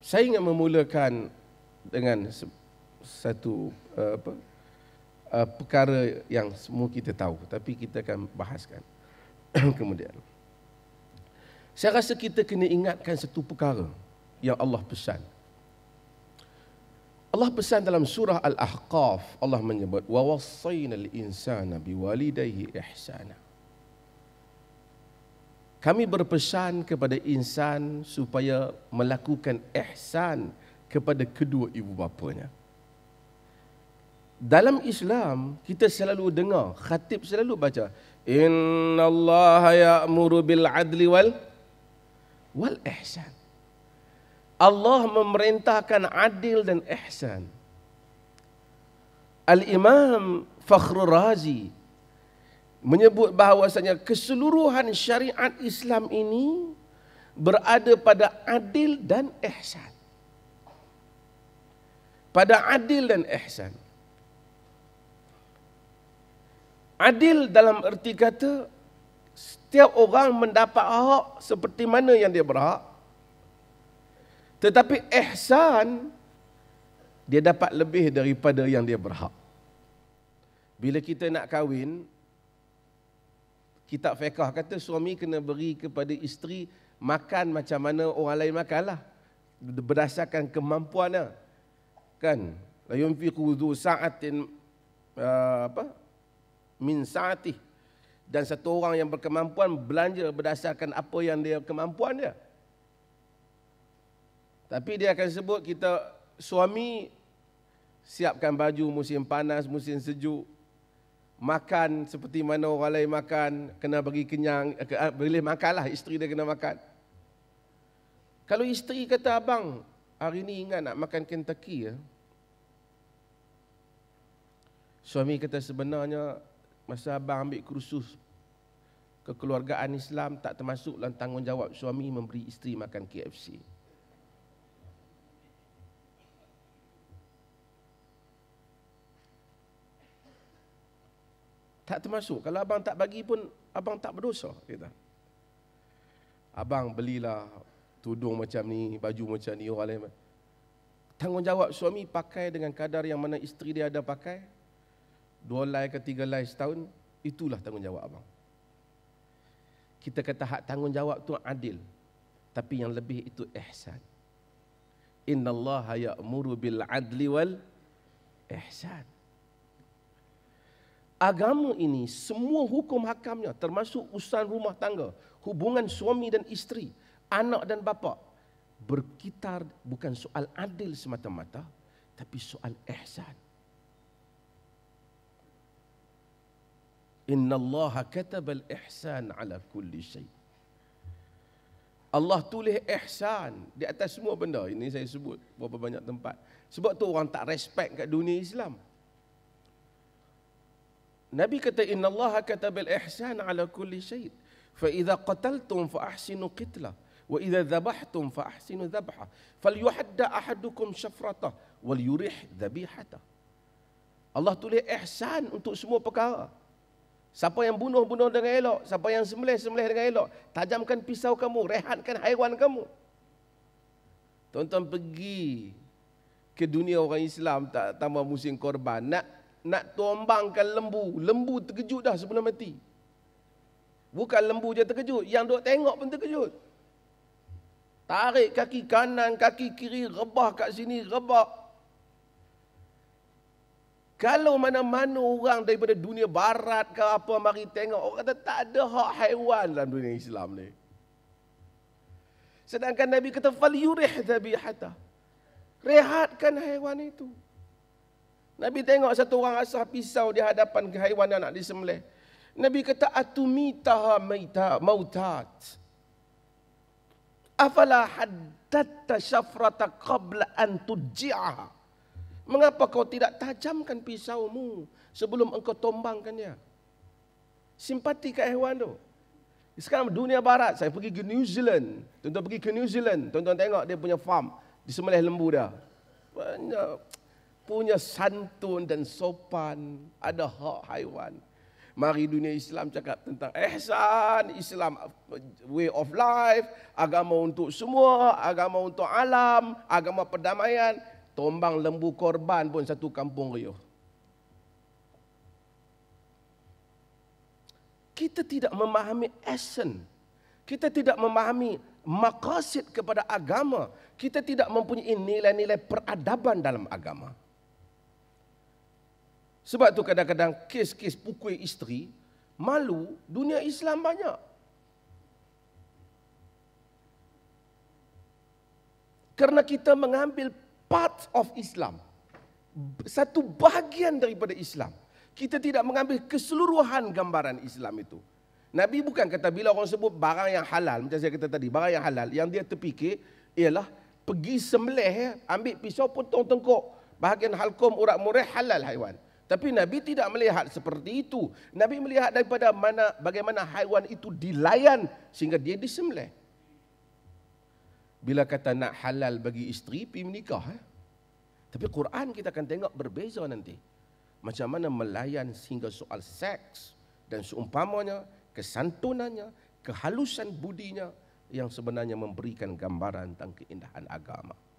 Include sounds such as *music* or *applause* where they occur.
Saya ingat memulakan dengan satu eh, apa, eh, perkara yang semua kita tahu tapi kita akan bahaskan *clears throat* kemudian. Saya rasa kita kena ingatkan satu perkara yang Allah pesan. Allah pesan dalam surah Al-Ahqaf Allah menyebut wa wassayna al-insana biwalidayhi ihsana kami berpesan kepada insan supaya melakukan ihsan kepada kedua ibu bapanya. Dalam Islam, kita selalu dengar, khatib selalu baca, Inna Allah ya'muru bil adli wal wal ihsan. Allah memerintahkan adil dan ihsan. Al-Imam Fakhrul Razi menyebut bahawasanya keseluruhan syariat Islam ini berada pada adil dan ihsan. Pada adil dan ihsan. Adil dalam erti kata setiap orang mendapat hak seperti mana yang dia berhak. Tetapi ihsan dia dapat lebih daripada yang dia berhak. Bila kita nak kahwin, kitab fiqah kata suami kena beri kepada isteri makan macam mana orang lain makanlah berdasarkan kemampuannya lah. kan la yunfiqu dhu sa'atin uh, apa min sa'ati dan satu orang yang berkemampuan belanja berdasarkan apa yang dia kemampuan dia tapi dia akan sebut kita suami siapkan baju musim panas musim sejuk makan seperti mana orang lain makan, kena bagi kenyang, eh, eh, boleh makan lah isteri dia kena makan. Kalau isteri kata abang, hari ni ingat nak makan Kentucky ya. Suami kata sebenarnya masa abang ambil kursus kekeluargaan Islam tak termasuk dalam tanggungjawab suami memberi isteri makan KFC. tak termasuk. Kalau abang tak bagi pun abang tak berdosa kita. Abang belilah tudung macam ni, baju macam ni orang lain. Tanggungjawab suami pakai dengan kadar yang mana isteri dia ada pakai. Dua lai ke tiga lai setahun, itulah tanggungjawab abang. Kita kata hak tanggungjawab tu adil. Tapi yang lebih itu ihsan. Inna Allah ya'muru bil adli wal ihsan agama ini semua hukum hakamnya termasuk usan rumah tangga, hubungan suami dan isteri, anak dan bapa berkitar bukan soal adil semata-mata tapi soal ihsan. Inna Allah kataba al-ihsan ala kulli syai. Allah tulis ihsan di atas semua benda. Ini saya sebut berapa banyak tempat. Sebab tu orang tak respect kat dunia Islam. Nabi kata inna Allah katabal ihsan ala kulli syai. Fa idza qataltum fa ahsinu qitla wa idza dhabhtum fa ahsinu dhabha. Fal yuhadda ahadukum shafrata wal yurih dhabihata. Allah tulis ihsan untuk semua perkara. Siapa yang bunuh-bunuh dengan elok, siapa yang sembelih-sembelih dengan elok, tajamkan pisau kamu, rehatkan haiwan kamu. Tuan-tuan pergi ke dunia orang Islam tak tambah musim korban nak nak tombangkan lembu. Lembu terkejut dah sebelum mati. Bukan lembu je terkejut, yang duk tengok pun terkejut. Tarik kaki kanan, kaki kiri, rebah kat sini, rebah. Kalau mana-mana orang daripada dunia barat ke apa mari tengok, orang kata tak ada hak haiwan dalam dunia Islam ni. Sedangkan Nabi kata, فَلْيُرِحْ ذَبِيْحَتَهُ Rehatkan haiwan itu. Nabi tengok satu orang asah pisau di hadapan haiwan anak disembelih. Nabi kata atumitaha maita mautat. Afala haddatta syafrata qabla an tujiaha. Mengapa kau tidak tajamkan pisaumu sebelum engkau tombangkan dia? Simpati ke haiwan tu. Sekarang dunia barat, saya pergi ke New Zealand. Tonton pergi ke New Zealand. Tonton tengok dia punya farm. di Disembelih lembu dia. Banyak punya santun dan sopan ada hak haiwan. Mari dunia Islam cakap tentang ihsan, Islam uh, way of life, agama untuk semua, agama untuk alam, agama perdamaian, tombang lembu korban pun satu kampung riuh. Kita tidak memahami esen. Kita tidak memahami maqasid kepada agama. Kita tidak mempunyai nilai-nilai peradaban dalam agama. Sebab tu kadang-kadang kes-kes pukul isteri malu dunia Islam banyak. Kerana kita mengambil part of Islam. Satu bahagian daripada Islam. Kita tidak mengambil keseluruhan gambaran Islam itu. Nabi bukan kata bila orang sebut barang yang halal. Macam saya kata tadi, barang yang halal. Yang dia terfikir ialah pergi semleh ambil pisau potong tengkuk. Bahagian halkum urat murih halal haiwan. Tapi Nabi tidak melihat seperti itu. Nabi melihat daripada mana bagaimana haiwan itu dilayan sehingga dia disembelih. Bila kata nak halal bagi isteri, pergi menikah. Eh? Tapi Quran kita akan tengok berbeza nanti. Macam mana melayan sehingga soal seks dan seumpamanya, kesantunannya, kehalusan budinya yang sebenarnya memberikan gambaran tentang keindahan agama.